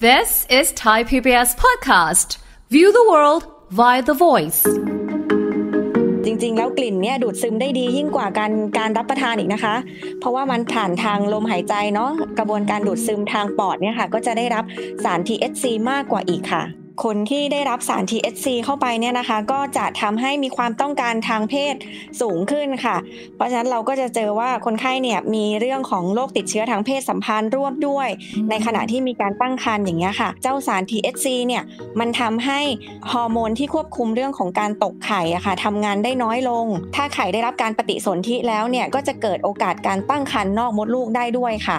This is Thai PBS podcast. View the world via the voice. จริงๆ แล้วกลิ่นเนี่ยดูดซึมได้ดียิ่งกว่าการการรับประทานอีกนะคะ เพราะว่ามันผ่านทางลมหายใจเนาะกระบวนการดูดซึมทางปอดเนี่ยค่ะ ก็จะได้รับสาร THC มากกว่าอีกค่ะคนที่ได้รับสาร THC เข้าไปเนี่ยนะคะก็จะทำให้มีความต้องการทางเพศสูงขึ้นค่ะ เพราะฉะนั้นเราก็จะเจอว่าคนไข้เนี่ยมีเรื่องของโรคติดเชื้อทางเพศสัมพันธ์ร่วมด้วย ในขณะที่มีการตั้งครรภ์อย่างเงี้ยค่ะ เจ้าสาร THC เนี่ยมันทำให้ฮอร์โมนที่ควบคุมเรื่องของการตกไข่อะค่ะทำงานได้น้อยลง ถ้าไข่ได้รับการปฏิสนธิแล้วเนี่ยก็จะเกิดโอกาสการตั้งครรภ์นนอกมดลูกได้ด้วยค่ะ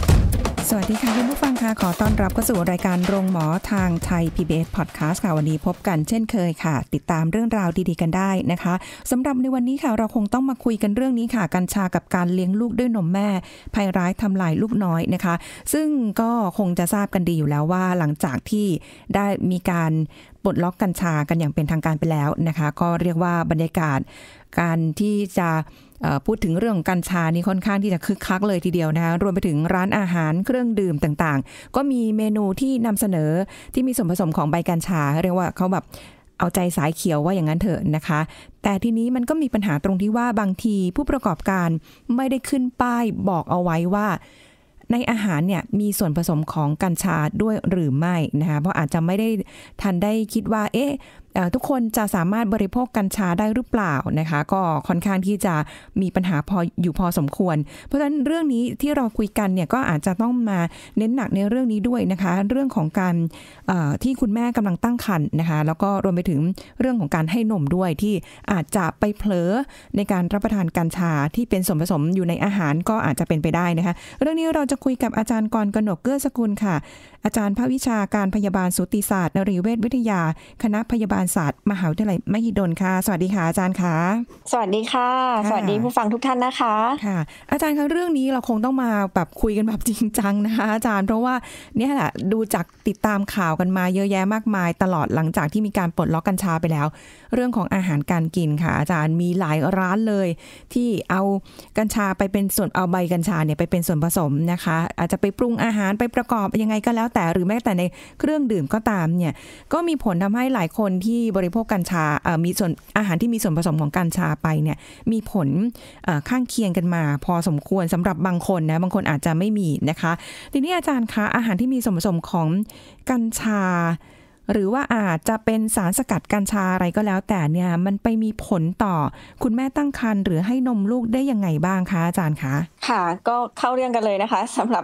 สวัสดีค่ะคุณผู้ฟังค่ะขอต้อนรับเข้าสู่รายการโรงหมอทางไทย PBS Podcast ค่ะวันนี้พบกันเช่นเคยค่ะ ติดตามเรื่องราวดีๆกันได้นะคะ สำหรับในวันนี้ค่ะ เราคงต้องมาคุยกันเรื่องนี้ค่ะ กัญชากับการเลี้ยงลูกด้วยนมแม่ภัยร้ายทำลายลูกน้อยนะคะ ซึ่งก็คงจะทราบกันดีอยู่แล้วว่าหลังจากที่ได้มีการปลดล็อกกัญชากันอย่างเป็นทางการไปแล้วนะคะ ก็เรียกว่าบรรยากาศการที่จะพูดถึงเรื่องกัญชานี่ค่อนข้างที่จะคึกคักเลยทีเดียวนะคะรวมไปถึงร้านอาหาร เครื่องดื่มต่างๆ ก็มีเมนูที่นำเสนอที่มีส่วนผสมของใบกัญชา เรียกว่า เขาแบบเอาใจสายเขียวว่าอย่างนั้นเถอะนะคะ แต่ทีนี้มันก็มีปัญหาตรงที่ว่าบางทีผู้ประกอบการไม่ได้ขึ้นป้ายบอกเอาไว้ว่า ในอาหารเนี่ยมีส่วนผสมของกัญชาด้วยหรือไม่นะคะเพราะอาจจะไม่ได้ทันได้คิดว่าเอ๊ะทุกคนจะสามารถบริโภคกัญชาได้หรือเปล่านะคะ ก็ค่อนข้างที่จะมีปัญหาพอ อยู่พอสมควร เพราะฉะนั้นเรื่องนี้ที่เราคุยกันเนี่ยก็อาจจะต้องมาเน้นหนักในเรื่องนี้ด้วยนะคะ เรื่องของการที่คุณแม่กำลังตั้งครรภ์นะคะแล้วก็รวมไปถึงเรื่องของการให้นมด้วยที่อาจจะไปเผลอในการรับประทานกัญชาที่เป็นส่วนผสมอยู่ในอาหารก็อาจจะเป็นไปได้นะคะ เรื่องนี้เราจะคุยกับอาจารย์กรกนกเกื้อสกุลค่ะอาจารย์ ภาควิชาการพยาบาลสูติศาสตร์นริเวศวิทยาคณะพยาบาลศาสตร์มหาวิทยาลัยมหิดลค่ะ สวัสดีค่ะอาจารย์ค่ะสวัสดีค่ะสวัสดีผู้ฟังทุกท่านนะคะค่ะอาจารย์คะ เรื่องนี้เราคงต้องมาแบบคุยกันแบบจริงจังนะคะอาจารย์เพราะว่าเนี่ยแหละดูจากติดตามข่าวกันมาเยอะแยะมากมายตลอดหลังจากที่มีการปลดล็อกกัญชาไปแล้ว เรื่องของอาหารการกินค่ะ อาจารย์มีหลายร้านเลย ที่เอากัญชาไปเป็นส่วนเอาใบกัญชาเนี่ยไปเป็นส่วนผสมนะคะ อาจจะไปปรุงอาหารไปประกอบยังไงก็แล้วแต่หรือแม้แต่ในเครื่องดื่มก็ตามเนี่ยก็มีผลทำให้หลายคนที่บริโภคกัญชามีส่วนอาหารที่มีส่วนผสมของกัญชาไปเนี่ยมีผลข้างเคียงกันมา พอสมควรสำหรับบางคนนะบางคนอาจจะไม่มีนะคะ ทีนี้อาจารย์คะอาหารที่มีส่วนผสมของกัญชา หรือว่าอาจจะเป็นสารสกัดกัญชาอะไรก็แล้วแต่เนี่ยมันไปมีผลต่อคุณแม่ตั้งครรภ์หรือให้นมลูกได้ยังไงบ้างคะอาจารย์คะค่ะก็เข้าเรื่องกันเลยนะคะสำหรับ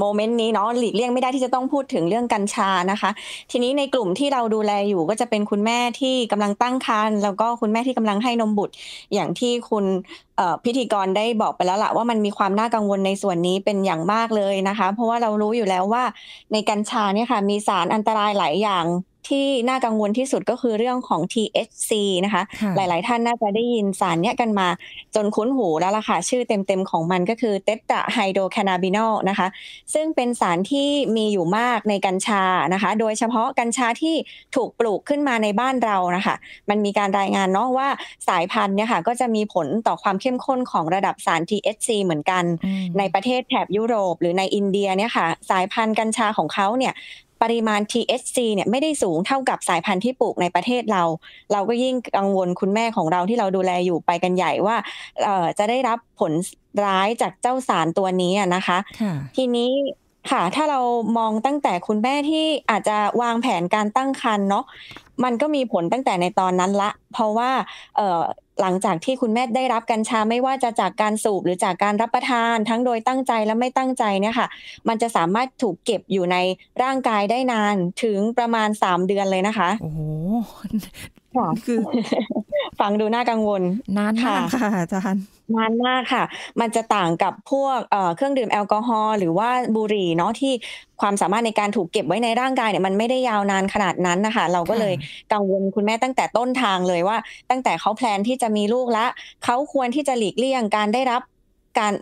โมเมนต์นี้เนาะหลีกเลี่ยงไม่ได้ที่จะต้องพูดถึงเรื่องกัญชานะคะ ทีนี้ในกลุ่มที่เราดูแลอยู่ก็จะเป็นคุณแม่ที่กำลังตั้งครรภ์แล้วก็คุณแม่ที่กำลังให้นมบุตร อย่างที่คุณพิธีกรได้บอกไปแล้วละว่ามันมีความน่ากังวลในส่วนนี้เป็นอย่างมากเลยนะคะ เพราะว่าเรารู้อยู่แล้วว่าในกัญชาเนี่ยค่ะมีสารอันตรายหลายอย่างที่น่ากังวลที่สุดก็คือเรื่องของ THC นะคะ หลายๆ ท่านน่าจะได้ยินสารเนี้ยกันมาจนคุ้นหูแล้วล่ะค่ะ ชื่อเต็ม ๆ ของมันก็คือเตตาไฮโดรแคนาบินอลนะคะ ซึ่งเป็นสารที่มีอยู่มากในกัญชา นะคะ โดยเฉพาะกัญชาที่ถูกปลูกขึ้นมาในบ้านเรา นะคะ มันมีการรายงานเนาะว่าสายพันธุ์เนี่ยค่ะ ก็จะมีผลต่อความเข้มข้นของระดับสาร THC เหมือนกัน ในประเทศแถบยุโรป หรือในอินเดียเนี่ยค่ะ สายพันธุ์กัญชาของเขาเนี่ยปริมาณ THC เนี่ยไม่ได้สูงเท่ากับสายพันธุ์ที่ปลูกในประเทศเรา เราก็ยิ่งกังวลคุณแม่ของเราที่เราดูแลอยู่ไปกันใหญ่ว่าจะได้รับผลร้ายจากเจ้าสารตัวนี้นะคะ ทีนี้ ค่ะ ถ้าเรามองตั้งแต่คุณแม่ที่อาจจะวางแผนการตั้งครรภ์เนาะมันก็มีผลตั้งแต่ในตอนนั้นละ เพราะว่าหลังจากที่คุณแม่ได้รับกัญชา ไม่ว่าจะจากการสูบหรือจากการรับประทานทั้งโดยตั้งใจและไม่ตั้งใจเนี่ยค่ะ มันจะสามารถถูกเก็บอยู่ในร่างกายได้นานถึงประมาณสามเดือนเลยนะคะ โอ้โหคือฟังดูน่ากังวลนานมากค่ะอาจารย์นานมากค่ะ มันจะต่างกับพวกเครื่องดื่มแอลกอฮอล์หรือว่าบุหรี่เนาะที่ความสามารถในการถูกเก็บไว้ในร่างกายเนี่ยมันไม่ได้ยาวนานขนาดนั้นนะคะเราก็เลยกังวลคุณแม่ตั้งแต่ต้นทางเลยว่า ตั้งแต่เขาแพลนที่จะมีลูกละเขาควรที่จะหลีกเลี่ยงการได้รับการ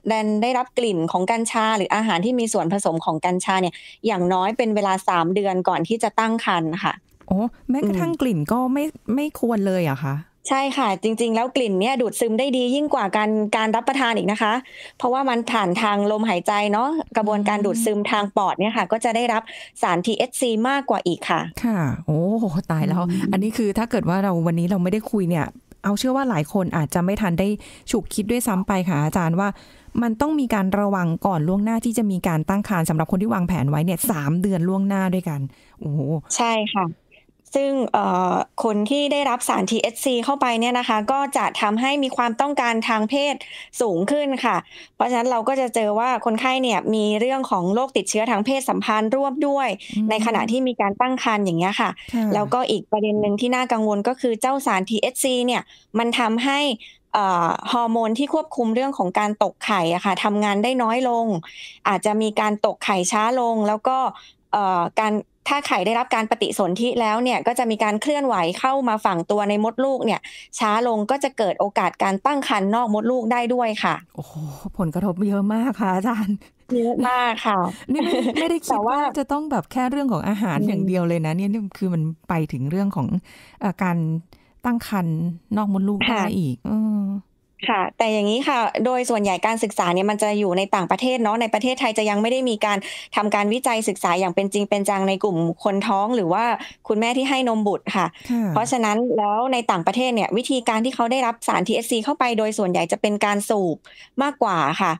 ได้รับกลิ่นของกัญชา หรืออาหารที่มีส่วนผสมของกัญชาเนี่ย อย่างน้อยเป็นเวลาสามเดือนก่อนที่จะตั้งครรภ์ค่ะโอ้แม้กระทั่งกลิ่นก็ไม่ไม่ควรเลยอะคะใช่ค่ะ จริงๆแล้วกลิ่นเนี่ยดูดซึมได้ดียิ่งกว่าการการรับประทานอีกนะคะ เพราะว่ามันผ่านทางลมหายใจเนาะกระบวนการดูดซึมทางปอดเนี่ยค่ะ ก็จะได้รับสาร THC มากกว่าอีกค่ะ ค่ะ โอ้โหตายแล้ว อันนี้คือถ้าเกิดว่าเราวันนี้เราไม่ได้คุยเนี่ย เอาเชื่อว่าหลายคนอาจจะไม่ทันได้ฉุกคิดด้วยซ้ำไปค่ะ อาจารย์ว่ามันต้องมีการระวังก่อนล่วงหน้าที่จะมีการตั้งครรภ์สำหรับคนที่วางแผนไว้เนี่ยสามเดือนล่วงหน้าด้วยกัน โอ้ใช่ค่ะซึ่งคนที่ได้รับสาร THC เข้าไปเนี่ยนะคะก็จะทำให้มีความต้องการทางเพศสูงขึ้นค่ะเพราะฉะนั้นเราก็จะเจอว่าคนไข้เนี่ยมีเรื่องของโรคติดเชื้อทางเพศสัมพันธ์ร่วมด้วยในขณะที่มีการตั้งครรภ์อย่างเงี้ยค่ะแล้วก็อีกประเด็นหนึ่งที่น่ากังวลก็คือเจ้าสาร THC เนี่ยมันทำให้ฮอร์โมนที่ควบคุมเรื่องของการตกไข่อะค่ะทำงานได้น้อยลง อาจจะมีการตกไข่ช้าลงแล้วก็การถ้าไข่ได้รับการปฏิสนธิแล้ว เนี่ย ก็จะมีการเคลื่อนไหวเข้ามาฝังตัวในมดลูก เนี่ย ช้าลงก็จะเกิดโอกาสการตั้งครรภ์นอกมดลูกได้ด้วยค่ะ โอ้โหผลกระทบเยอะมากค่ะอาจารย์เยอะมากค่ะนี่ ไม่ได้คิดว่าจะต้องแบบแค่เรื่องของอาหารอย่างเดียวเลยนะ เนี่ยคือมันไปถึงเรื่องของการตั้งครรภ์นอกมดลูกได้อีกค่ะแต่อย่างนี้ค่ะโดยส่วนใหญ่การศึกษาเนี่ยมันจะอยู่ในต่างประเทศเนาะในประเทศไทยจะยังไม่ได้มีการทำการวิจัยศึกษาอย่างเป็นจริง เป็นจังในกลุ่มคนท้องหรือว่าคุณแม่ที่ให้นมบุตรค่ะเพราะฉะนั้นแล้วในต่างประเทศเนี่ยวิธีการที่เขาได้รับสาร t s c เข้าไปโดยส่วนใหญ่จะเป็นการสูบมากกว่าค่ะ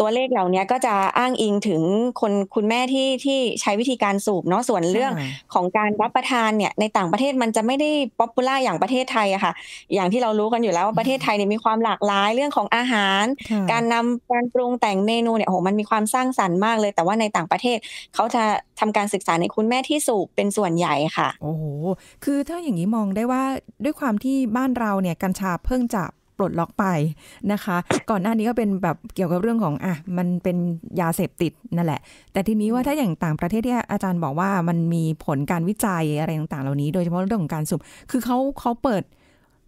ตัวเลขเหล่านี้ก็จะอ้างอิงถึงคนคุณแม่ที่ที่ใช้วิธีการสูบเนาะส่วนเรื่องของการรับประทานเนี่ยในต่างประเทศมันจะไม่ได้ป๊อปปูล่าอย่างประเทศไทยอะค่ะ อย่างที่เรารู้กันอยู่แล้วว่าประเทศไทยเนี่ยมีความความหลากหลายเรื่องของอาหาร การนำการปรุงแต่งเมนูเนี่ยโหมันมีความสร้างสรรค์มากเลย แต่ว่าในต่างประเทศเขาจะทำการศึกษาในคุณแม่ที่สูบเป็นส่วนใหญ่ค่ะ โอ้โหคือถ้าอย่างนี้มองได้ว่าด้วยความที่บ้านเราเนี่ยกัญชาเพิ่งจะปลดล็อกไปนะคะ ก่อนหน้านี้ก็เป็นแบบเกี่ยวกับเรื่องของอ่ะมันเป็นยาเสพติดนั่นแหละ แต่ทีนี้ว่าถ้าอย่างต่างประเทศที่อาจารย์บอกว่ามันมีผลการวิจัยอะไรต่างๆ เหล่านี้ โดยเฉพาะเรื่องของการสูบคือเขาเขาเปิด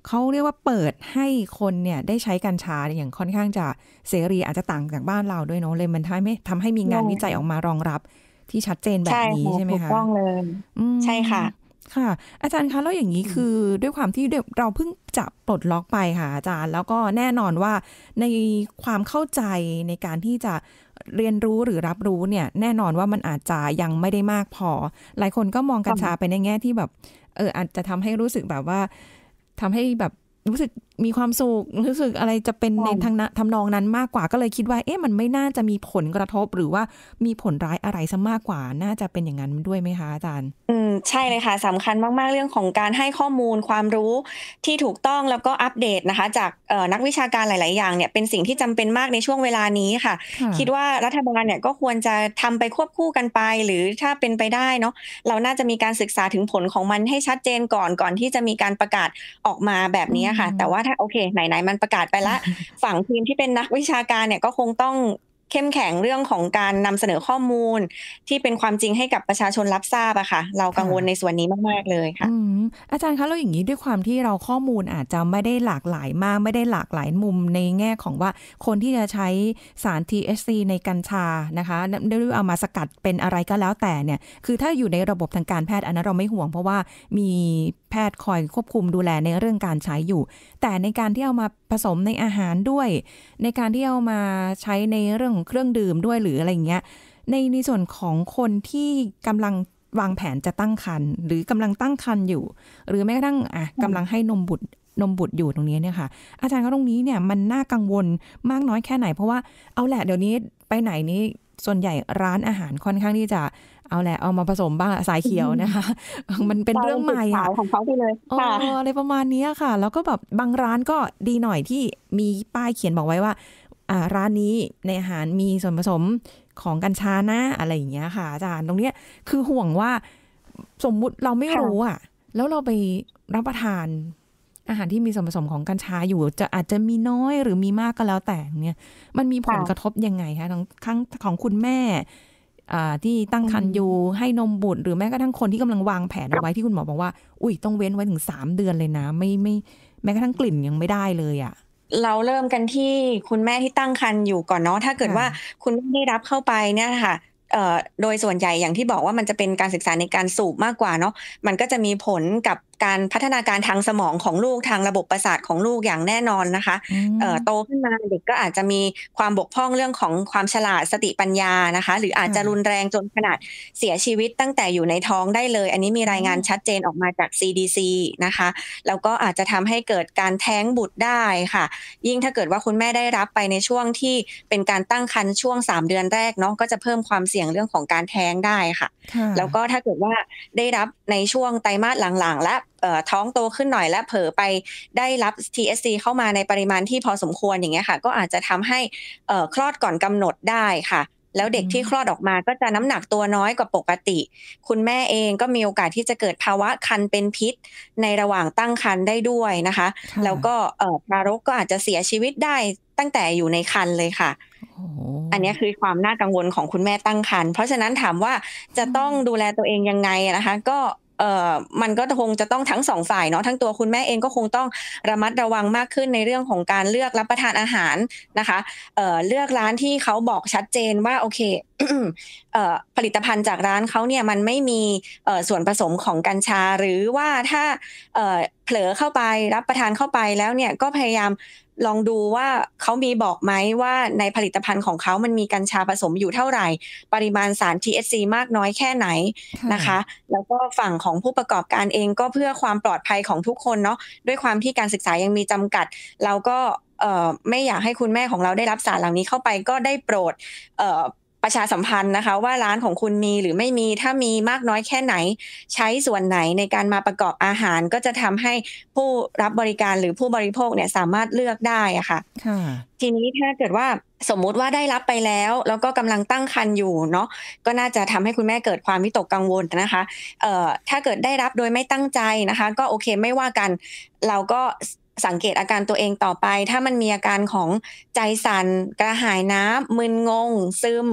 เขาเรียกว่าเปิดให้คนเนี่ยได้ใช้กัญชา อย่างค่อนข้างจะเสรีอาจจะต่างจากบ้านเราด้วยเนาะเลยมันทำให้ทำให้มีงานวิจัยออกมารองรับ ที่ชัดเจนแบบนี้ ใช่ไหมคะถูกต้องเลยใช่ค่ะ ค่ะ อาจารย์คะแล้วอย่างนี้คือด้วยความที่เราเพิ่งจะปลดล็อกไปค่ะ อาจารย์ แล้วก็แน่นอนว่า ในความเข้าใจในการที่จะเรียนรู้หรือรับรู้เนี่ย แน่นอนว่ามันอาจจะยังไม่ได้มากพอ หลายคนก็มองกัญชาไปในแง่ที่แบบเอออาจจะทำให้รู้สึกแบบว่าทำให้แบบรู้สึกมีความสุขรู้สึกอะไรจะเป็นในทางทำนองนั้นมากกว่าก็เลยคิดว่าเอ๊ะมันไม่น่าจะมีผลกระทบ หรือว่ามีผลร้ายอะไรซะมากกว่า น่าจะเป็นอย่างนั้นด้วยไหมคะอาจารย์อืมใช่เลยค่ะสำคัญมาก ๆเรื่องของการให้ข้อมูลความรู้ที่ถูกต้องแล้วก็อัปเดตนะคะ จากนักวิชาการหลาย ๆ อย่างเนี่ยเป็นสิ่งที่จำเป็นมากในช่วงเวลานี้ค่ะ คิดว่ารัฐบาลเนี่ยก็ควรจะทำไปควบคู่กันไปหรือถ้าเป็นไปได้เนาะเราน่าจะมีการศึกษาถึงผลของมันให้ชัดเจนก่อนก่อนที่จะมีการประกาศออกมาแบบนี้ค่ะ แต่ว่าถ้าโอเค ไหนๆ มันประกาศไปละฝั่งทีมที่เป็นนักวิชาการเนี่ยก็คงต้องเข้มแข็งเรื่องของการนำเสนอข้อมูลที่เป็นความจริงให้กับประชาชนรับทราบอะค่ะ เรากังวลในส่วนนี้มากๆเลยค่ะอาจารย์คะ แล้วอย่างนี้ด้วยความที่เราข้อมูลอาจจะไม่ได้หลากหลายมาก ไม่ได้หลากหลายมุมในแง่ของว่าคนที่จะใช้สาร THC ในกัญชา นะคะ้รือเอามาสกัดเป็นอะไรก็แล้วแต่เนี่ย คือถ้าอยู่ในระบบทางการแพทย์อันนั้นเราไม่ห่วงเพราะว่ามีแพทย์คอยควบคุมดูแลในเรื่องการใช้อยู่ แต่ในการที่เอามาผสมในอาหารด้วย ในการที่เอามาใช้ในเรื่องของเครื่องดื่มด้วยหรืออะไรเงี้ยในในส่วนของคนที่กำลังวางแผนจะตั้งครรภ์หรือกำลังตั้งครรภ์อยู่ หรือแม้กระทั่งอ่ะกำลังให้นมบุตรนมบุตรอยู่ตรงนี้เนี่ยค่ะอาจารย์ก็ตรงนี้เนี่ยมันน่ากังวลมากน้อยแค่ไหนเพราะว่าเอาแหละเดี๋ยวนี้ไปไหนนี้ ส่วนใหญ่ร้านอาหารค่อนข้างที่จะเอาแหละเอามาผสมบ้างสายเขียวนะคะ มันเป็นเรื่องใหม่อะของเขาไปเลยอ๋ออะไรประมาณนี้ค่ะ แล้วก็แบบบางร้านก็ดีหน่อยที่มีป้ายเขียนบอกไว้ว่าอ่า ร้านนี้ในอาหารมีส่วนผสมของกัญชานะ อะไรอย่างเงี้ยค่ะ อาจารย์ตรงเนี้ยคือห่วงว่าสมมุติเราไม่รู้อ่ะ แล้วเราไปรับประทาน อาหารที่มีส่วนผสมของกัญชาอยู่ จะอาจจะมีน้อยหรือมีมากก็แล้วแต่เนี่ยมันมีผลกระทบยังไงคะทั้งทั้งของคุณแม่ที่ตั้งครรภ์อยู่ให้นมบุตรหรือแม้กระทั่งคนที่กำลังวางแผนเอาไว้ที่คุณหมอบอกว่าอุ้ยต้องเว้นไว้ถึงสามเดือนเลยนะ ไม่ไม่แม้กระทั่งกลิ่นยังไม่ได้เลยอะ่ะเราเริ่มกันที่คุณแม่ที่ตั้งครรภ์อยู่ก่อนเนาะถ้าเกิดว่าคุณไม่ได้รับเข้าไปเนี่ยค่ะโดยส่วนใหญ่ อย่างที่บอกว่ามันจะเป็นการศึกษาในการสูบมากกว่าเนาะมันก็จะมีผลกับการพัฒนาการทางสมองของลูกทางระบบประสาทของลูกอย่างแน่นอนนะคะโตขึ้นมาเด็กก็อาจจะมีความบกพร่องเรื่องของความฉลาดสติปัญญานะคะ หรืออาจจะรุนแรงจนขนาดเสียชีวิตตั้งแต่อยู่ในท้องได้เลย อันนี้มีรายงานชัดเจนออกมาจาก CDC นะคะแล้วก็อาจจะทำให้เกิดการแท้งบุตรได้ค่ะ ยิ่งถ้าเกิดว่าคุณแม่ได้รับไปในช่วงที่เป็นการตั้งครรภ์ช่วง 3 เดือนแรกเนาะก็จะเพิ่มความเสี่ยงเรื่องของการแท้งได้ค่ะ แล้วก็ถ้าเกิดว่าได้รับในช่วงไตรมาสหลังๆ และท้องโตขึ้นหน่อยและเผลอไปได้รับ TSC เข้ามาในปริมาณที่พอสมควรอย่างเงี้ยค่ะ ก็อาจจะทำให้คลอดก่อนกำหนดได้ค่ะ แล้วเด็กที่คลอดออกมาก็จะน้ำหนักตัวน้อยกว่าปกติ คุณแม่เองก็มีโอกาสที่จะเกิดภาวะคันเป็นพิษในระหว่างตั้งครรภ์ได้ด้วยนะคะ แล้วก็ทารกก็อาจจะเสียชีวิตได้ตั้งแต่อยู่ในครรภ์เลยค่ะอันนี้คือความน่ากังวลของคุณแม่ตั้งครรภ์เพราะฉะนั้นถามว่าจะต้องดูแลตัวเองยังไงนะคะ ก็เอ่อมันก็คงจะต้องทั้งสองฝ่ายเนาะทั้งตัวคุณแม่เองก็คงต้องระมัดระวังมากขึ้นในเรื่องของการเลือกรับประทานอาหารนะคะเอ่อเลือกร้านที่เขาบอกชัดเจนว่าโอเคเอ่อผลิตภัณฑ์จากร้านเขาเนี่ยมันไม่มีเอ่อส่วนผสมของกัญชาหรือว่าถ้าเอ่อเผลอเข้าไปรับประทานเข้าไปแล้วเนี่ยก็พยายามลองดูว่าเขามีบอกไหมว่าในผลิตภัณฑ์ของเขามันมีกัญชาผสมอยู่เท่าไหร่ ปริมาณสาร THC มากน้อยแค่ไหนนะคะ แล้วก็ฝั่งของผู้ประกอบการเองก็เพื่อความปลอดภัยของทุกคนเนาะ ด้วยความที่การศึกษายังมีจำกัด เราก็ไม่อยากให้คุณแม่ของเราได้รับสารเหล่านี้เข้าไปก็ได้โปรดประชาสัมพันธ์นะคะว่าร้านของคุณมีหรือไม่มีถ้ามีมากน้อยแค่ไหนใช้ส่วนไหนในการมาประกอบอาหาร ก็จะทำให้ผู้รับบริการหรือผู้บริโภคเนี่ยสามารถเลือกได้อะค่ะทีนี้ถ้าเกิดว่าสมมุติว่าได้รับไปแล้ว แล้วก็กำลังตั้งครรภ์อยู่เนาะก็น่าจะทำให้คุณแม่เกิดความวิตกกังวลนะคะเอ่อถ้าเกิดได้รับโดยไม่ตั้งใจนะคะ ก็โอเคไม่ว่ากันเราก็สังเกตอาการตัวเองต่อไปถ้ามันมีอาการของใจสัน่นกระหายน้ำมึนงง ซึม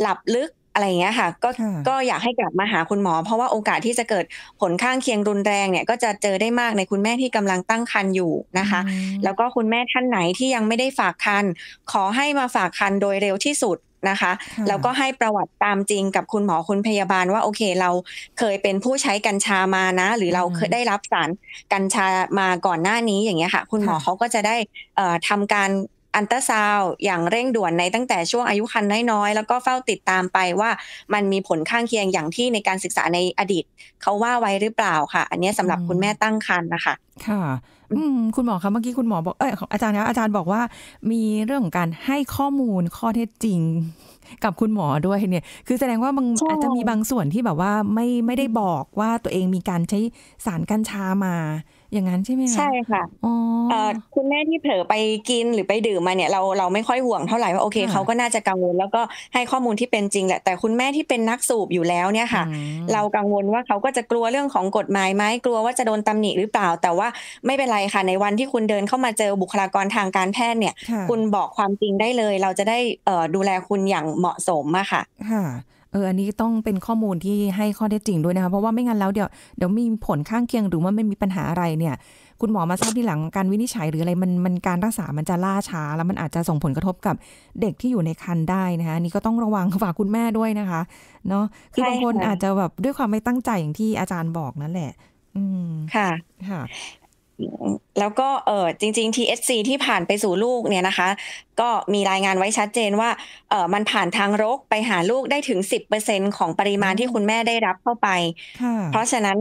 หลับลึกอะไรอย่างเงี้ยค่ะก็ก็อยากให้กลับมาหาคุณหมอเพราะว่าโอกาสที่จะเกิดผลข้างเคียงรุนแรงเนี่ยก็จะเจอได้มากในคุณแม่ที่กำลังตั้งครรภ์อยู่นะคะ แล้วก็คุณแม่ท่านไหนที่ยังไม่ได้ฝากครรภ์ขอให้มาฝากครรภ์โดยเร็วที่สุดนะคะแล้วก็ให้ประวัติตามจริงกับคุณหมอคุณพยาบาลว่าโอเคเราเคยเป็นผู้ใช้กัญชามานะ หรือเราเคยได้รับสารกัญชามาก่อนหน้านี้อย่างเงี้ยค่ะคุณหมอเขาก็จะได้ทำการอันตราซาวอย่างเร่งด่วนในตั้งแต่ช่วงอายุครรภ์น้อยๆแล้วก็เฝ้าติดตามไปว่ามันมีผลข้างเคียงอย่างที่ในการศึกษาในอดีตเขาว่าไว้หรือเปล่าค่ะ อันนี้สำหรับคุณแม่ตั้งครรภ์นะคะค่ะอืมคุณหมอครับเมื่อกี้คุณหมอบอกเอออาจารย์คะอาจารย์บอกว่ามีเรื่ององการให้ข้อมูลข้อเท็จจริงกับคุณหมอด้วยเนี่ย คือแสดงว่าบางอาจจะมีบางส่วนที่แบบว่าไม่ไม่ได้บอกว่าตัวเองมีการใช้สารกัญชามาอย่างนั้นใช่ไหมคะใช่ค่ะคุณแม่ที่เผลอไปกินหรือไปดื่มมาเนี่ย เราเราไม่ค่อยห่วงเท่าไหร่ว่าโอเคเขาก็น่าจะกังวลแล้วก็ให้ข้อมูลที่เป็นจริงแหละแต่คุณแม่ที่เป็นนักสูบอยู่แล้วเนี่ยค่ะ เรากังวลว่าเขาก็จะกลัวเรื่องของกฎหมายไหมกลัวว่าจะโดนตำหนิหรือเปล่า แต่ว่าไม่เป็นไรค่ะ ในวันที่คุณเดินเข้ามาเจอบุคลากรทางการแพทย์เนี่ย คุณบอกความจริงได้เลย เราจะได้ดูแลคุณอย่างเหมาะสมอะค่ะเอออันนี้ต้องเป็นข้อมูลที่ให้ข้อเท็จจริงด้วยนะคะ เพราะว่าไม่งั้นแล้วเดี๋ยวเดี๋ยวมีผลข้างเคียงหรือว่าไม่มีปัญหาอะไรเนี่ย คุณหมอมาทราบทีหลังการวินิจฉัยหรืออะไรมันมันการรักษามันจะล่าช้า แล้วมันอาจจะส่งผลกระทบกับเด็กที่อยู่ในคันได้นะคะนี่ก็ต้องระวังฝากคุณแม่ด้วยนะคะ เนาะคือบางคนอาจจะแบบด้วยความไม่ตั้งใจอย่างที่อาจารย์บอกนั่นแหละ อืมค่ะค่ะแล้วก็เออจริงๆ t s c ที่ผ่านไปสู่ลูกเนี่ยนะคะ ก็มีรายงานไว้ชัดเจนว่าเออมันผ่านทางรกไปหาลูกได้ถึง 10%ของปริมาณที่คุณแม่ได้รับเข้าไปเพราะฉะนั้น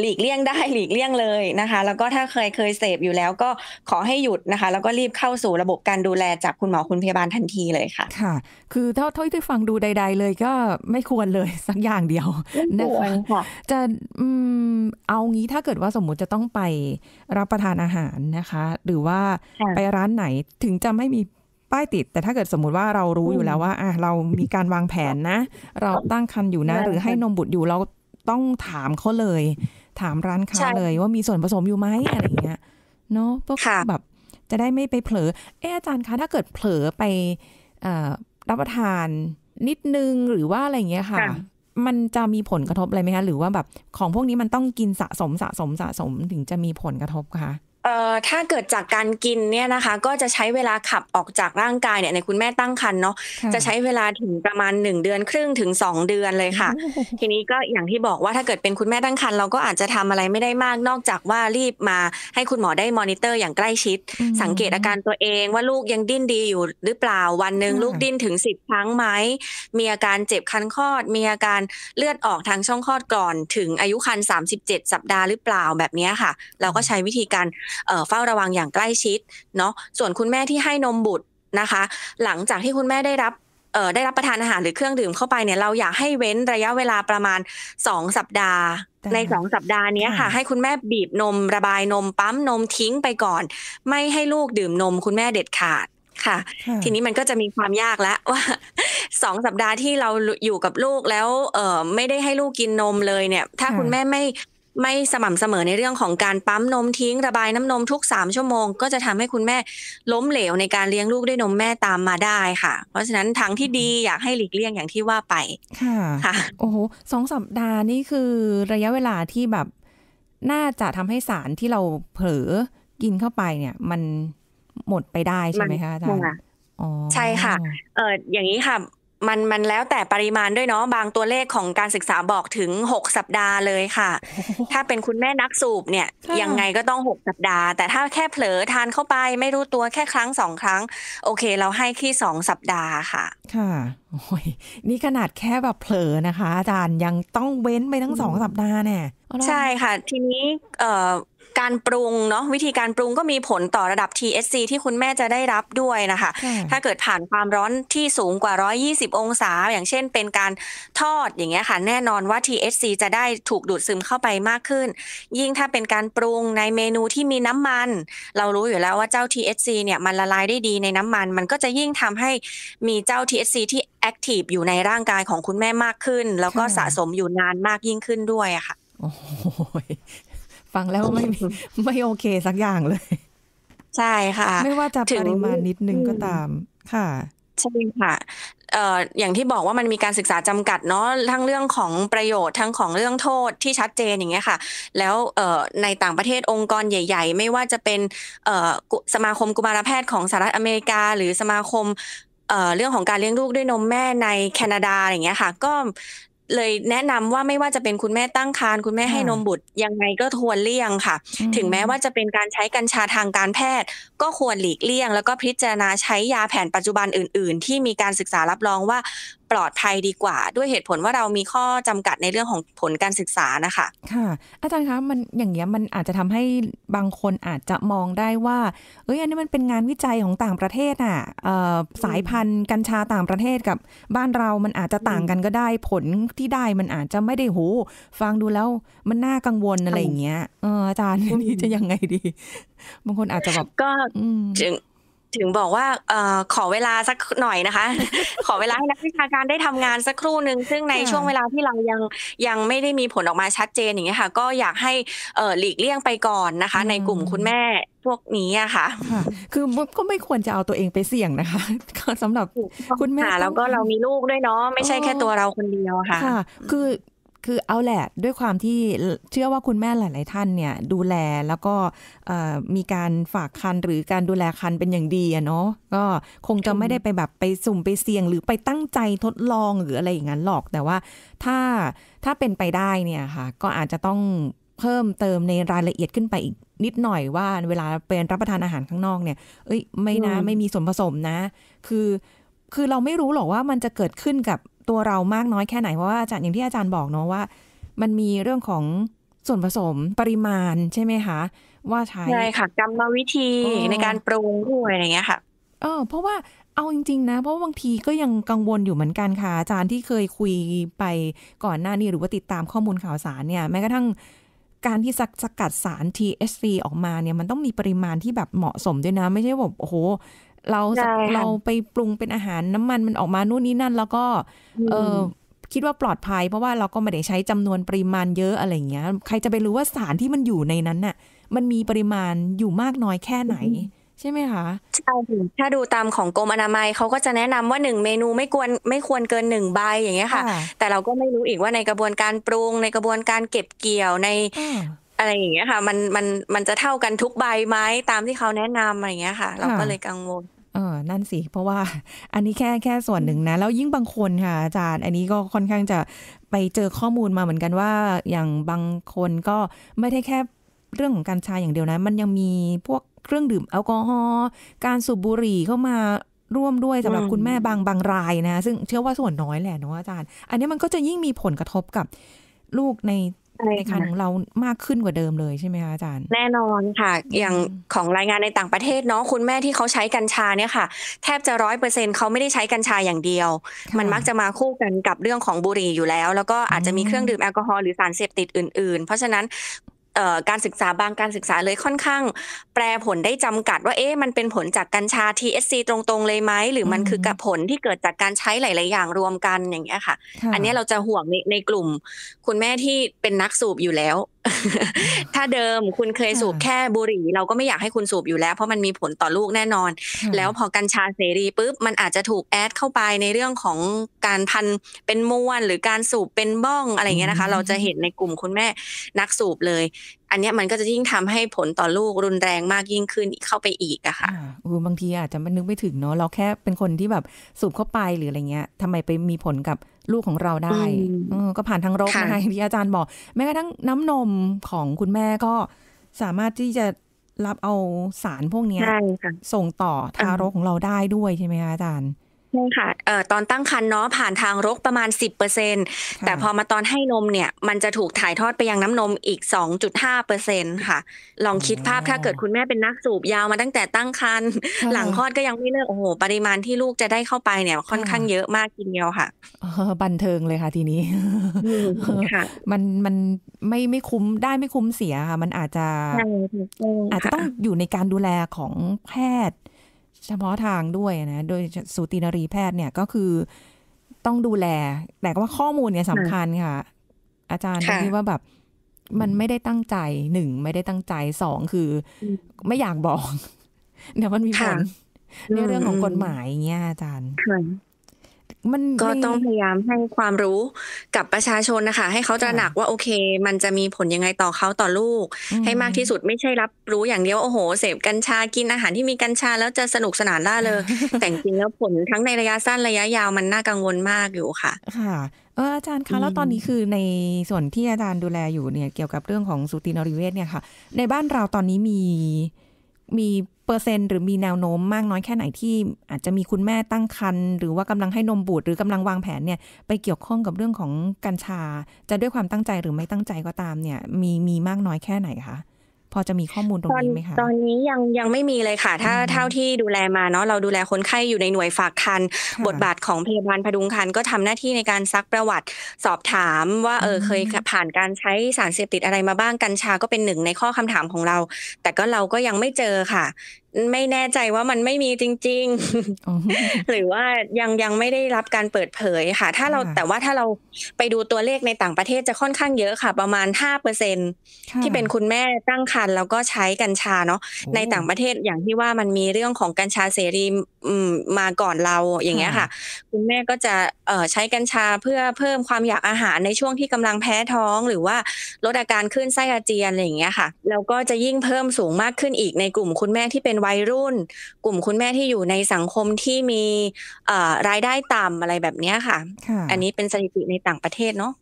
หลีกเลี่ยงได้หลีกเลี่ยงเลยนะคะ แล้วก็ถ้าเคยเคยเสพอยู่แล้ว ก็ขอให้หยุดนะคะแล้วก็รีบเข้าสู่ระบบการดูแลจากคุณหมอคุณพยาบาลทันทีเลยค่ะค่ะ คือเท่าที่ฟังดูใด ๆ เลย ก็ไม่ควรเลยสักอย่างเดียวนะคะจะเอางี้ถ้าเกิดว่าสมมุติจะต้องไปรับประทานอาหารนะคะ หรือว่าไปร้านไหนถึงจะไม่มีป้ายติด แต่ถ้าเกิดสมมติว่าเรารู้อยู่แล้วว่าอ่ะเรามีการวางแผนนะ เราตั้งคันอยู่นะหรือให้นมบุตรอยู่เราต้องถามเขาเลย ถามร้านค้าเลยว่ามีส่วนผสมอยู่ไหมอะไรเงี้ยเนาะพวกแบบจะได้ไม่ไปเผลอเอออาจารย์คะถ้าเกิดเผลอไปรับประทานนิดนึงหรือว่าอะไรเงี้ยค่ะ มันจะมีผลกระทบอะไรไหมคะหรือว่าแบบของพวกนี้มันต้องกินสะสมสะสมสะสมถึงจะมีผลกระทบคะเอ่อถ้าเกิดจากการกินเนี่ยนะคะ ก็จะใช้เวลาขับออกจากร่างกายเนี่ยในคุณแม่ตั้งครรภ์เนาะจะใช้เวลาถึงประมาณหนึ่งเดือนครึ่งถึงสองเดือนเลยค่ะ ทีนี้ก็อย่างที่บอกว่าถ้าเกิดเป็นคุณแม่ตั้งครรภ์เราก็อาจจะทำอะไรไม่ได้มากนอกจากว่ารีบมา ให้คุณหมอได้มอนิเตอร์อย่างใกล้ชิด สังเกตอาการตัวเองว่าลูกยังดิ้นดีอยู่หรือเปล่าวันหนึ่งลูกดิ้นถึงสิบครั้งไหมมีอาการเจ็บคันคลอดมีอาการเลือดออกทางช่องคลอดก่อน ถึงอายุครรภ์สามสิบเจ็ดสัปดาห์หรือเปล่าแบบนี้ค่ะ เราก็ใช้วิธีการเฝ้าระวังอย่างใกล้ชิดเนาะส่วนคุณแม่ที่ให้นมบุตรนะคะ หลังจากที่คุณแม่ได้รับได้รับประทานอาหารหรือเครื่องดื่มเข้าไปเนี่ยเราอยากให้เว้นระยะเวลาประมาณ2สัปดาห์ในสองสัปดาห์นี้ค่ะ ให้คุณแม่บีบนม ระบายนม ปั๊มนมทิ้งไปก่อน ไม่ให้ลูกดื่มนม คุณแม่เด็ดขาดค่ะ ทีนี้มันก็จะมีความยากแล้วว่าสองสัปดาห์ที่เราอยู่กับลูกแล้วเไม่ได้ให้ลูกกินนมเลยเนี่ย ถ้าคุณแม่ไม่ไม่สม่ำเสมอในเรื่องของการปั๊มนมทิ้งระบายน้ำนมทุก3ชั่วโมง ก็จะทำให้คุณแม่ล้มเหลวในการเลี้ยงลูกด้วยนมแม่ตามมาได้ค่ะ เพราะฉะนั้นทางที่ดีอยากให้หลีกเลี่ยงอย่างที่ว่าไป ค่ะค่ะ โอ้โหสองสัปดาห์นี่คือระยะเวลาที่แบบน่าจะทำให้สารที่เราเผลอกินเข้าไปเนี่ย มันหมดไปได้ใช่ไหมคะอาจารย์ใช่ค่ะ เอออย่างนี้ค่ะมันมันแล้วแต่ปริมาณด้วยเนาะบางตัวเลขของการศึกษาบอกถึง 6 สัปดาห์เลยค่ะ ถ้าเป็นคุณแม่นักสูบเนี่ยยังไงก็ต้อง 6 สัปดาห์แต่ถ้าแค่เผลอทานเข้าไปไม่รู้ตัวแค่ครั้งสองครั้ง โอเค เราให้ที่2สัปดาห์ค่ะค่ะโอ้ยนี่ขนาดแค่แบบเผลอนะคะ อาจารย์ยังต้องเว้นไปทั้งสองสัปดาห์เนี่ย ใช่ค่ะ ทีนี้เอ่อการปรุงเนาะวิธีการปรุงก็มีผลต่อระดับ TSC ที่คุณแม่จะได้รับด้วยนะคะ ถ้าเกิดผ่านความร้อนที่สูงกว่า 120 องศา อย่างเช่นเป็นการทอดอย่างเงี้ยค่ะแน่นอนว่า TSC จะได้ถูกดูดซึมเข้าไปมากขึ้น ยิ่งถ้าเป็นการปรุงในเมนูที่มีน้ำมัน เรารู้อยู่แล้วว่าเจ้า TSC เนี่ยมันละลายได้ดีในน้ำมัน มันก็จะยิ่งทำให้มีเจ้า TSC ที่แอคทีฟอยู่ในร่างกายของคุณแม่มากขึ้น แล้วก็สะสมอยู่นานมากยิ่งขึ้นด้วยอะค่ะฟังแล้วไม่ไม่โอเคสักอย่างเลย ใช่ค่ะ ไม่ว่าจะปริมาณนิดนึงก็ตามค่ะใช่ค่ะเอ่ออย่างที่บอกว่ามันมีการศึกษาจำกัดเนาะทั้งเรื่องของประโยชน์ทั้งของเรื่องโทษที่ชัดเจนอย่างเงี้ยค่ะ แล้วเอ่อในต่างประเทศองค์กรใหญ่ ๆ ไม่ว่าจะเป็นเอ่อสมาคมกุมารแพทย์ของสหรัฐอเมริกา หรือสมาคมเรื่องของการเลี้ยงลูกด้วยนมแม่ในแคนาดาอย่างเงี้ยค่ะ ก็เลยแนะนำว่าไม่ว่าจะเป็นคุณแม่ตั้งครรภ์คุณแม่ให้นมบุตรยังไงก็ควรเลี่ยงค่ะ ถึงแม้ว่าจะเป็นการใช้กัญชาทางการแพทย์ก็ควรหลีกเลี่ยง แล้วก็พิจารณาใช้ยาแผนปัจจุบันอื่นๆ ที่มีการศึกษารับรองว่าปลอดภัยดีกว่าด้วยเหตุผลว่าเรามีข้อจำกัดในเรื่องของผลการศึกษานะคะ ค่ะ อาจารย์คะมันอย่างเงี้ย มันอาจจะทำให้บางคนอาจจะมองได้ว่า เอ้ยอันนี้มันเป็นงานวิจัยของต่างประเทศอ่ะสายพันธุ์กัญชาต่างประเทศกับบ้านเรามันอาจจะต่างกันก็ได้ผลที่ได้มันอาจจะไม่ได้โหฟังดูแล้วมันน่ากังวลอะไรอย่างเงี้ยเอออาจารย์นี่จะยังไงดี บางคนอาจจะแบบก็จึงถึงบอกว่าอขอเวลาสักหน่อยนะคะ ขอเวลาให้นักวิชาการได้ทำงานสักครู่หนึ่งซึ่งในช่วงเวลาที่เรายังยังไม่ได้มีผลออกมาชัดเจนอย่างเงี้ยค่ะ ก็อยากให้หลีกเลี่ยงไปก่อนนะคะ ในกลุ่มคุณแม่พวกนี้อะค่ะคือก็ไม่ควรจะเอาตัวเองไปเสี่ยงนะคะ สำหรับคุณแม่แล้วก็เรามีลูกด้วยเนาะไม่ใช่แค่ตัวเราคนเดียวค่ะ คือคือเอาแหละด้วยความที่เชื่อว่าคุณแม่หลาย ๆ ท่านเนี่ยดูแลแล้วก็มีการฝากคันหรือการดูแลคันเป็นอย่างดีอะเนาะก็คงจะไม่ได้ไปแบบไปสุ่มไปเสี่ยง หรือไปตั้งใจทดลองหรืออะไรอย่างนั้นหรอกแต่ว่าถ้าถ้าเป็นไปได้เนี่ยค่ะก็อาจจะต้องเพิ่มเติมในรายละเอียดขึ้นไปอีกนิดหน่อยว่าเวลาเป็นรับประทานอาหารข้างนอกเนี่ยเอ้ยไม่นะไม่มีส่วนผสมนะ คือคือเราไม่รู้หรอกว่ามันจะเกิดขึ้นกับตัวเรามากน้อยแค่ไหน เพราะว่าอาจารย์อย่างที่อาจารย์บอกเนาะว่า มันมีเรื่องของส่วนผสมปริมาณใช่ไหมคะว่าใช้ใช่ค่ะกรรมวิธีในการปรุงด้วยอะไรเงี้ยค่ะเออเพราะว่าเอาจริงๆนะ เพราะบางทีก็ยังกังวลอยู่เหมือนกันค่ะอาจารย์ที่เคยคุยไปก่อนหน้านี้หรือว่าติดตามข้อมูลข่าวสารเนี่ย แม้กระทั่งการที่สกัดสาร THC ออกมาเนี่ย มันต้องมีปริมาณที่แบบเหมาะสมด้วยนะ ไม่ใช่แบบโอ้โหเราเราไปปรุงเป็นอาหารน้ำมันมันออกมานู่นนี่นั่น แล้วก็เออคิดว่าปลอดภัย เพราะว่าเราก็ไม่ได้ใช้จำนวนปริมาณเยอะอะไรเงี้ย ใครจะไปรู้ว่าสารที่มันอยู่ในนั้นน่ะมันมีปริมาณอยู่มากน้อยแค่ไหน ใช่ไหมคะใช่ถ้าดูตามของกรมอนามัยเขาก็จะแนะนำว่าหนึ่งเมนูไม่ควรไม่ควรเกินหนึ่งใบอย่างเงี้ยค่ะ แต่เราก็ไม่รู้อีกว่าในกระบวนการปรุงในกระบวนการเก็บเกี่ยวในอะไรอย่างเงี้ยค่ะมันมันมันจะเท่ากันทุกใบไหมตามที่เขาแนะนำอะไรอย่างเงี้ยค่ะ เราก็เลยกังวลเออนั่นสิเพราะว่า อันนี้แค่แค่ส่วนหนึ่งนะแล้วยิ่งบางคนค่ะอาจารย์ อันนี้ก็ค่อนข้างจะไปเจอข้อมูลมาเหมือนกันว่า อย่างบางคนก็ไม่ได้แค่เรื่องของการชาอย่างเดียวนะมันยังมีพวกเครื่องดื่มแอลกอฮอล์การสูบบุหรี่เข้ามาร่วมด้วยสำหรับคุณแม่บางบางรายนะ ซึ่งเชื่อว่าส่วนน้อยแหละเนาะอาจารย์ อันนี้มันก็จะยิ่งมีผลกระทบกับลูกในในคันของเรามากขึ้นกว่าเดิมเลยใช่ไหมคะอาจารย์ แน่นอนค่ะ อย่างของรายงานในต่างประเทศเนาะคุณแม่ที่เขาใช้กัญชาเนี่ยค่ะ แทบจะร้อยเปอร์เซ็นเขาไม่ได้ใช้กัญชาอย่างเดียว มันมักจะมาคู่กันกับเรื่องของบุหรี่อยู่แล้ว แล้วก็อาจจะมีเครื่องดื่มแอลกอฮอล์หรือสารเสพติดอื่นๆ เพราะฉะนั้นการศึกษาบางการศึกษาเลยค่อนข้างแปรผลได้จำกัดว่าเอ๊ะมันเป็นผลจากกัญชา TSC ตรง ๆ เลยไหมหรือมันคือกับผลที่เกิดจากการใช้หลาย ๆ อย่างรวมกันอย่างเงี้ยค่ะ อันนี้เราจะห่วงในในกลุ่มคุณแม่ที่เป็นนักสูบอยู่แล้วถ้าเดิมคุณเคยสูบแค่บุหรี่ เราก็ไม่อยากให้คุณสูบอยู่แล้ว เพราะมันมีผลต่อลูกแน่นอน แล้วพอกัญชาเสรีปุ๊บมันอาจจะถูกแอดเข้าไปในเรื่องของการพันเป็นมวน หรือการสูบเป็นบ้องอะไรเงี้ยนะคะ เราจะเห็นในกลุ่มคุณแม่นักสูบเลย อันนี้มันก็จะยิ่งทำให้ผลต่อลูกรุนแรงมากยิ่งขึ้นเข้าไปอีกอะค่ะอือบางทีอาจจะมันนึกไม่ถึงเนาะเราแค่ เป็นคนที่แบบสูบเข้าไปหรืออะไรเงี้ย ทำไมไปมีผลกับลูกของเราได้ก็ผ่านทางรกนะคะที่อาจารย์บอก แม้กระทั่งน้ำนมของคุณแม่ก็สามารถที่จะรับเอาสารพวกนี้ส่งต่อทารกของเราได้ด้วยใช่ไหมคะอาจารย์ใช่ค่ะ เอ่อตอนตั้งครรภ์เนาะผ่านทางรกประมาณ 10%แต่พอมาตอนให้นมเนี่ยมันจะถูกถ่ายทอดไปยังน้ำนมอีก 2.5%ค่ะลองคิดภาพถ้าเกิดคุณแม่เป็นนักสูบยาวมาตั้งแต่ตั้งครรภ์หลังคลอดก็ยังไม่เลิกโอ้โหปริมาณที่ลูกจะได้เข้าไปเนี่ยค่อนข้างเยอะมากทีเดียวค่ะบันเทิงเลยค่ะทีนี้ค่ะ มันมันไม่ไม่คุ้มได้ไม่คุ้มเสียค่ะ มันอาจจะอาจจะต้องอยู่ในการดูแลของแพทย์เฉพาะทางด้วยนะ โดยสูตินรีแพทย์เนี่ยก็คือต้องดูแล แต่ว่าข้อมูลเนี่ยสำคัญค่ะ อาจารย์ที่ว่าแบบ มันไม่ได้ตั้งใจหนึ่งไม่ได้ตั้งใจสอง คือไม่อยากบอก เดี๋ยวมันมีผลในเรื่องของกฎหมายเงี้ยอาจารย์มันก็ต้องพยายามให้ความรู้กับประชาชนนะคะให้เขาตระหนักว่า โอเค มันจะมีผลยังไงต่อเขาต่อลูก ให้มากที่สุดไม่ใช่รับรู้อย่างเดียว โอ้โหเสพกัญชากินอาหารที่มีกัญชาแล้วจะสนุกสนานล่าเลย แต่จริงแล้วผลทั้งในระยะสั้นระยะยาวมันน่ากังวลมากอยู่ค่ะ ค่ะ เอออาจารย์คะแล้วตอนนี้คือในส่วนที่อาจารย์ดูแลอยู่เนี่ย เกี่ยวกับเรื่องของสุตินริเวศเนี่ยค่ะ ในบ้านเราตอนนี้มีมีเปอร์เซ็นต์หรือมีแนวโน้มมากน้อยแค่ไหนที่ อาจจะมีคุณแม่ตั้งครรภ์หรือว่ากำลังให้นมบุตร หรือกำลังวางแผนเนี่ยไปเกี่ยวข้องกับเรื่องของกัญชา จะด้วยความตั้งใจหรือไม่ตั้งใจก็ตามเนี่ยมีมีมากน้อยแค่ไหนคะพอจะมีข้อมูลตรงนี้ไหมคะ ตอนนี้ยังยังไม่มีเลยค่ะ ถ้าเท่าที่ดูแลมาเนาะเราดูแลคนไข้อยู่ในหน่วยฝากคัน บทบาทของพยาบาลพดุงคันก็ทำหน้าที่ในการซักประวัติสอบถามว่าเออเคยผ่านการใช้สารเสพติดอะไรมาบ้างกัญชาก็เป็นหนึ่งในข้อคำถามของเรา แต่ก็เราก็ยังไม่เจอค่ะไม่แน่ใจว่ามันไม่มีจริงๆ หรือว่ายังยังไม่ได้รับการเปิดเผยค่ะ ถ้าเราแต่ว่าถ้าเราไปดูตัวเลขในต่างประเทศจะค่อนข้างเยอะค่ะ ประมาณห้าเปอร์เซ็นที่เป็นคุณแม่ตั้งครรภ์แล้วก็ใช้กัญชาเนาะในต่างประเทศอย่างที่ว่ามันมีเรื่องของกัญชาเสรีมาก่อนเราอย่างเงี้ยค่ะ คุณแม่ก็จะใช้กัญชาเพื่อเพิ่มความอยากอาหารในช่วงที่กำลังแพ้ท้องหรือว่าลดอาการขึ้นไส้อาเจียนอะไรอย่างเงี้ยค่ะแล้วก็จะยิ่งเพิ่มสูงมากขึ้นอีกในกลุ่มคุณแม่ที่เป็นวัยรุ่น กลุ่มคุณแม่ที่อยู่ในสังคมที่มีรายได้ต่ำอะไรแบบเนี้ยค่ะ อันนี้เป็นสถิติในต่างประเทศเนาะ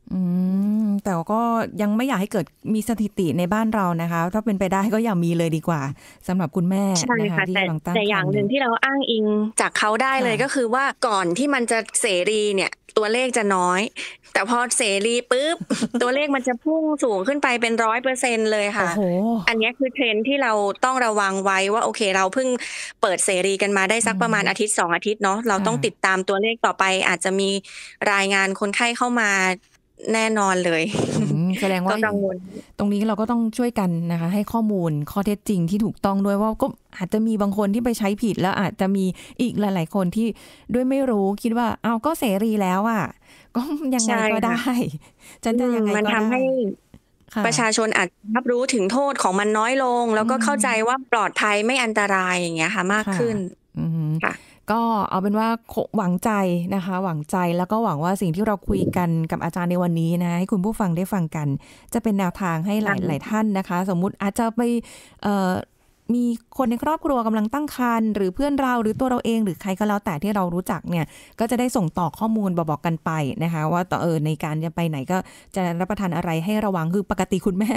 แต่ก็ยังไม่อยากให้เกิดมีสถิติในบ้านเรานะคะ ถ้าเป็นไปได้ก็อย่ามีเลยดีกว่า สำหรับคุณแม่ใช่ค่ะแต่แต่อย่างหนึ่งที่เราอ้างอิงจากเขาได้เลยก็คือว่าก่อนที่มันจะเสรีเนี่ยตัวเลขจะน้อย แต่พอเสรีปุ๊บตัวเลขมันจะพุ่งสูงขึ้นไปเป็นร้อยเปอร์เซ็นเลยค่ะอันนี้คือเทรนที่เราต้องระวังไว้ว่าโอเคเราเพิ่งเปิดเสรีกันมาได้สักประมาณอาทิตย์สองอาทิตย์เนาะเราต้องติดตามตัวเลขต่อไปอาจจะมีรายงานคนไข้เข้ามาแน่นอนเลยแสดงว่าตรงนี้เราก็ต้องช่วยกันนะคะ ให้ข้อมูลข้อเท็จจริงที่ถูกต้องด้วยว่าก็อาจจะมีบางคนที่ไปใช้ผิดแล้ว อาจจะมีอีกหลาย ๆ คนที่ด้วยไม่รู้คิดว่าเอาก็เสรีแล้วอ่ะก็ยังไงก็ได้จะจะยังไงก็ได้มันทำให้ประชาชนอาจรับรู้ถึงโทษของมันน้อยลง แล้วก็เข้าใจว่าปลอดภัยไม่อันตรายอย่างเงี้ยค่ะมากขึ้นค่ะก็เอาเป็นว่าหวังใจนะคะ หวังใจแล้วก็หวังว่าสิ่งที่เราคุยกันกับอาจารย์ในวันนี้นะ ให้คุณผู้ฟังได้ฟังกัน จะเป็นแนวทางให้หลาย ๆ ท่านนะคะ สมมุติอาจจะไปมีคนในครอบครัวกำลังตั้งครรภ์หรือเพื่อนเราหรือตัวเราเอง หรือใครก็แล้วแต่ที่เรารู้จักเนี่ย ก็จะได้ส่งต่อข้อมูลบอกอกันไปนะคะ ว่าต่อเออในการจะไปไหนก็จะรับประทานอะไรให้ระวังคือปกติคุณแม่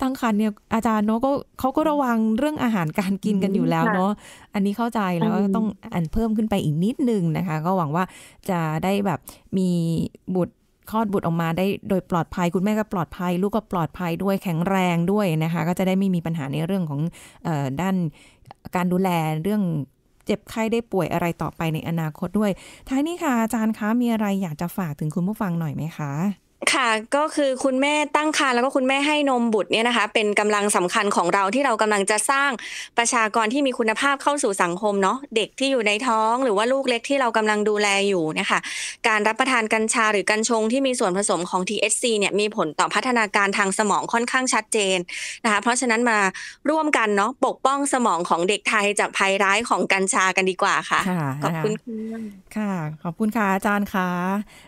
ตั้งครรภ์เนี่ยอาจารย์เนาะก็เขาก็ระวังเรื่องอาหารการกินกันอยู่แล้วเนาะอันนี้เข้าใจแล้วก็ต้องอันเพิ่มขึ้นไปอีกนิดนึงนะคะ ก็หวังว่าจะได้แบบมีบุตรคลอดบุตรออกมาได้โดยปลอดภัย คุณแม่ก็ปลอดภัย ลูกก็ปลอดภัยด้วยแข็งแรงด้วยนะคะ ก็จะได้ไม่มีปัญหาในเรื่องของออด้านการดูแลเรื่องเจ็บไข้ได้ป่วยอะไรต่อไปในอนาคตด้วยท้ายนี้ค่ะอาจารย์คะมีอะไรอยากจะฝากถึงคุณผู้ฟังหน่อยไหมคะค่ะก็คือคุณแม่ตั้งครรภ์แล้วก็คุณแม่ให้นมบุตรเนี่ยนะคะเป็นกำลังสำคัญของเราที่เรากำลังจะสร้างประชากรที่มีคุณภาพเข้าสู่สังคมเนาะเด็กที่อยู่ในท้องหรือว่าลูกเล็กที่เรากำลังดูแลอยู่นะคะการรับประทานกัญชาหรือกัญชงที่มีส่วนผสมของ THC เนี่ยมีผลต่อพัฒนาการทางสมองค่อนข้างชัดเจนนะคะเพราะฉะนั้นมาร่วมกันเนาะปกป้องสมองของเด็กไทยจากภัยร้ายของกัญชากันดีกว่าค่ะขอบคุณค่ะค่ะ ขอบคุณค่ะอาจารย์ค่ะ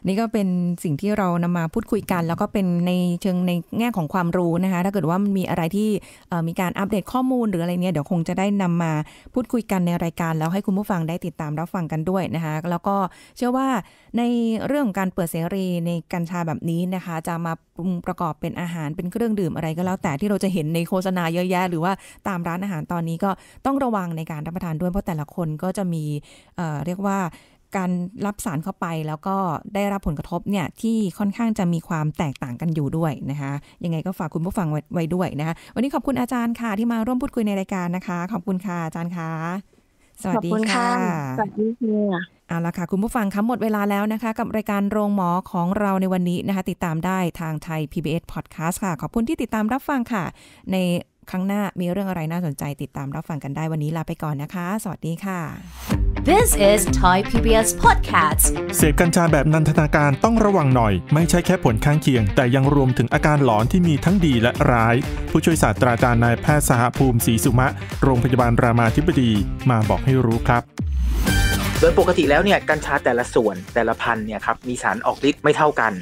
นี่ก็เป็นสิ่งที่เรานำมาพูดคุยกันแล้วก็เป็นในเชิงในแง่ของความรู้นะคะถ้าเกิดว่ามันมีอะไรที่มีการอัปเดตข้อมูลหรืออะไรเนี่ยเดี๋ยวคงจะได้นำมาพูดคุยกันในรายการ แล้วให้คุณผู้ฟังได้ติดตามรับฟังกันด้วยนะคะแล้วก็เชื่อว่าในเรื่องของการเปิดเสรีในกัญชาแบบนี้นะคะจะมาปรุงประกอบเป็นอาหารเป็นเครื่องดื่มอะไรก็แล้วแต่ที่เราจะเห็นในโฆษณาเยอะแยะ หรือว่าตามร้านอาหารตอนนี้ก็ต้องระวังในการรับประทานด้วยเพราะแต่ละคนก็จะมีเรียกว่าการรับสารเข้าไปแล้วก็ได้รับผลกระทบเนี่ยที่ค่อนข้างจะมีความแตกต่างกันอยู่ด้วยนะคะยังไงก็ฝากคุณผู้ฟังไว้ด้วยนะคะวันนี้ขอบคุณอาจารย์ค่ะ ที่มาร่วมพูดคุยในรายการนะคะ ขอบคุณค่ะอาจารย์ค่ะสวัสดีค่ะสวัสดีค่ะเอาละค่ะคุณผู้ฟังคะหมดเวลาแล้วนะคะ กับรายการโรงหมอของเราในวันนี้นะคะ ติดตามได้ทางไทย PBS Podcast ค่ะ ขอบคุณที่ติดตามรับฟังค่ะในครั้งหน้ามีเรื่องอะไรน่าสนใจติดตามรับฟังกันได้วันนี้ลาไปก่อนนะคะ สวัสดีค่ะ This is Thai PBS Podcast เสพกัญชาแบบนันทนาการต้องระวังหน่อย ไม่ใช่แค่ผลข้างเคียง แต่ยังรวมถึงอาการหลอนที่มีทั้งดีและร้าย ผู้ช่วยศาสตราจารย์นายแพทย์สหภูมิศรีสุมะโรงพยาบาลรามาธิบดีมาบอกให้รู้ครับ โดยปกติแล้วเนี่ยกัญชาแต่ละส่วนแต่ละพันเนี่ยครับมีสารออกฤทธิ์ไม่เท่ากัน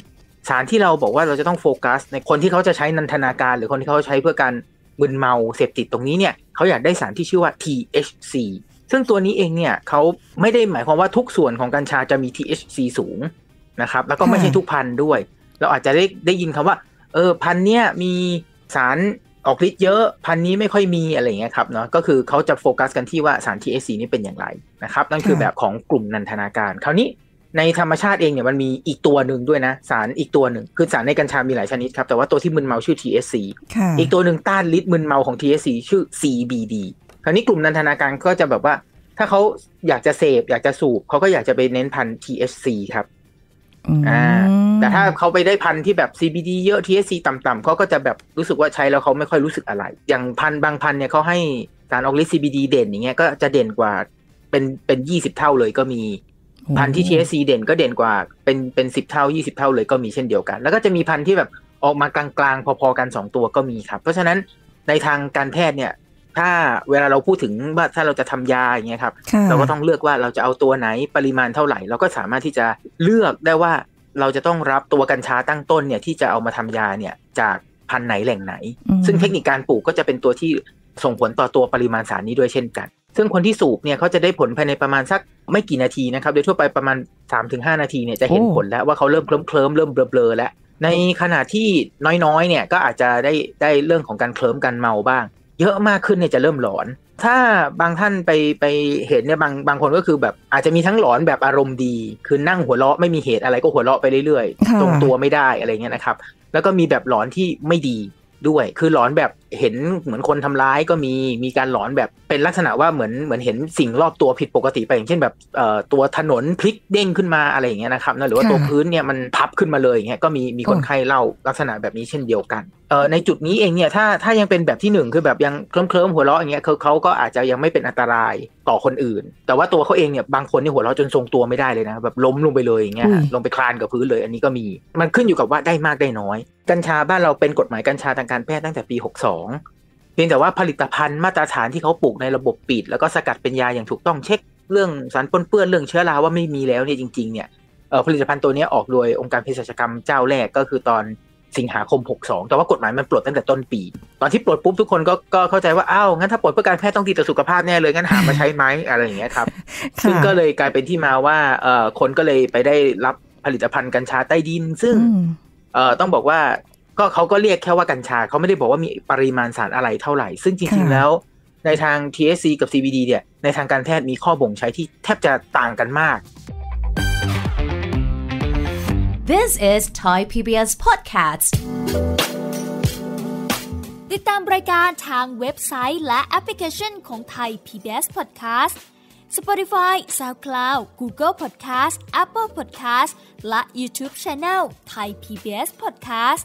สารที่เราบอกว่าเราจะต้องโฟกัส ในคนที่เขาจะใช้นันทนาการ หรือคนที่เขาใช้เพื่อการมึนเมาเสพติดตรงนี้เนี่ยเขาอยากได้สารที่ชื่อว่า THC ซึ่งตัวนี้เองเนี่ยเขาไม่ได้หมายความว่าทุกส่วนของกัญชาจะมี THC สูงนะครับแล้วก็ไม่ใช่ทุกพันธุ์ด้วยเราอาจจะได้ได้ยินคำว่าเออพันเนี้ยมีสารออกฤทธิ์เยอะพันนี้ไม่ค่อยมีอะไรเงี้ยครับเนาะก็คือเขาจะโฟกัสกันที่ว่าสาร THC นี่เป็นอย่างไรนะครับนั่นคือแบบของกลุ่มนันทนาการคราวนี้ในธรรมชาติเองเนี่ยมันมีอีกตัวหนึ่งด้วยนะ สารอีกตัวหนึ่ง คือสารในกัญชา มีหลายชนิดครับ แต่ว่าตัวที่มึนเมาชื่อ TSC อีกตัวหนึ่งต้านฤทธิ์มึนเมาของ TSC ชื่อ CBD คราวนี้กลุ่มนันทนาการก็จะแบบว่า ถ้าเขาอยากจะเสพอยากจะสูบเขาก็อยากจะไปเน้นพัน TSC ครับอ่าแต่ถ้าเขาไปได้พันที่แบบ CBD เยอะ THC ต่ำๆเขาก็จะแบบรู้สึกว่าใช้แล้วเขาไม่ค่อยรู้สึกอะไร อย่างพันบางพันเนี่ยเขาให้สารออกฤทธิ์ CBD เด่นอย่างเงี้ยก็จะเด่นกว่าเป็นเป็นยี่สิบเท่าเลยก็มีพันที่ THC เด่นก็เด่นกว่าเป็นเป็นสิบเท่ายี่สิบเท่าเลยก็มีเช่นเดียวกัน แล้วก็จะมีพันที่แบบออกมากลางๆพอๆกันสองตัวก็มีครับเพราะฉะนั้นในทางการแพทย์เนี่ยถ้าเวลาเราพูดถึงว่าถ้าเราจะทำยาอย่างเงี้ยครับเราก็ต้องเลือกว่าเราจะเอาตัวไหนปริมาณเท่าไหร่ เราก็สามารถที่จะเลือกได้ว่าเราจะต้องรับตัวกัญชาตั้งต้นเนี่ยที่จะเอามาทำยาเนี่ยจากพันไหนแหล่งไหน ซึ่งเทคนิคการปลูกก็จะเป็นตัวที่ส่งผลต่อตัวปริมาณสารนี้ด้วยเช่นกันซึ่งคนที่สูบเนี่ยเขาจะได้ผลภายในประมาณสักไม่กี่นาทีนะครับโดยทั่วไปประมาณ 3-5 นาทีเนี่ยจะเห็นผลแล้วว่าเขาเริ่มเคลิ้มเคลิ้มเริ่มเบลอๆแล้วในขณะที่น้อยๆเนี่ยก็อาจจะได้ได้เรื่องของการเคลิ้มกันเมาบ้าง เยอะมากขึ้นเนี่ยจะเริ่มหลอน ถ้าบางท่านไปไปเห็นเนี่ยบางบางคนก็คือแบบอาจจะมีทั้งหลอนแบบอารมณ์ดี คือนั่งหัวเราะไม่มีเหตุอะไรก็หัวเราะไปเรื่อยๆตรงตัวไม่ได้อะไรเงี้ยนะครับแล้วก็มีแบบหลอนที่ไม่ดีด้วย คือหลอนแบบเห็นเหมือนคนทำร้ายก็มีมีการหลอนแบบเป็นลักษณะว่าเหมือนเหมือนเห็นสิ่งรอบตัวผิดปกติไปอย่างเช่นแบบเอ่อตัวถนนพลิกเด้งขึ้นมาอะไรอย่างเงี้ยนะครับนะหรือว่าตัวพื้นเนี่ยมันพับขึ้นมาเลยอย่างเงี้ยก็มีมีคนไข้เล่าลักษณะแบบนี้เช่นเดียวกันเอ่อในจุดนี้เองเนี่ยถ้าถ้ายังเป็นแบบที่หนึ่งคือแบบยังเคลิ้มเคลิ้มหัวเราะอย่างเงี้ยเขาเขาก็อาจจะยังไม่เป็นอันตรายต่อคนอื่น แต่ว่าตัวเขาเองเนี่ยบางคนนี่หัวเราะจนทรงตัวไม่ได้เลยนะแบบล้มลงไปเลยอย่างเงี้ยลงไปคลานกับพื้นเลยอันนี้ก็มีมันขึ้นอยู่กับว่าได้มากได้น้อย กัญชาบ้านเราเป็นกฎหมายกัญชาทางการแพทย์ตั้งแต่ปี62องเพียงแต่ว่าผลิตภัณฑ์มาตรฐานที่เขาปลูกในระบบปิด แล้วก็สกัดเป็นยาอย่างถูกต้องเช็ค เรื่องสารปนเปื้อนเรื่องเชื้อราว่าไม่มีแล้วเนี่ยจริงๆเนี่ยผลิตภัณฑ์ตัวนี้ออกโดยองค์การเภสัชกรรมเจ้าแรกก็คือตอนสิงหาคม 62 แต่ว่ากฎหมายมันปลดตั้งแต่ต้นปี ตอนที่ปลดปุ๊บทุกคนก็ก็เข้าใจว่าอ้าวงั้นถ้าปลดเพื่อการแพทย์ต้องดีต่อสุขภาพแน่เลย งั้นหามาใช้ไหมอะไรอย่างเงี้ยครับซึ่งก็เลยกลายเป็นที่มาว่าเออคนก็เลยไปได้รับผลิตภัณฑ์กัญชาใต้ดิน ซึ่งเออต้องบอกว่าก็เขาก็เรียกแค่ว่ากัญชาเขาไม่ได้บอกว่ามีปริมาณสารอะไรเท่าไหร่ ซึ่งจริง ๆ แล้วในทาง THC กับ CBD เนี่ยในทางการแพทย์มีข้อบ่งใช้ที่แทบจะต่างกันมาก This is Thai PBS Podcast ติดตามรายการทางเว็บไซต์และแอปพลิเคชันของ Thai PBS Podcast Spotify, SoundCloud, Google Podcast, Apple Podcast และ YouTube Channel Thai PBS Podcast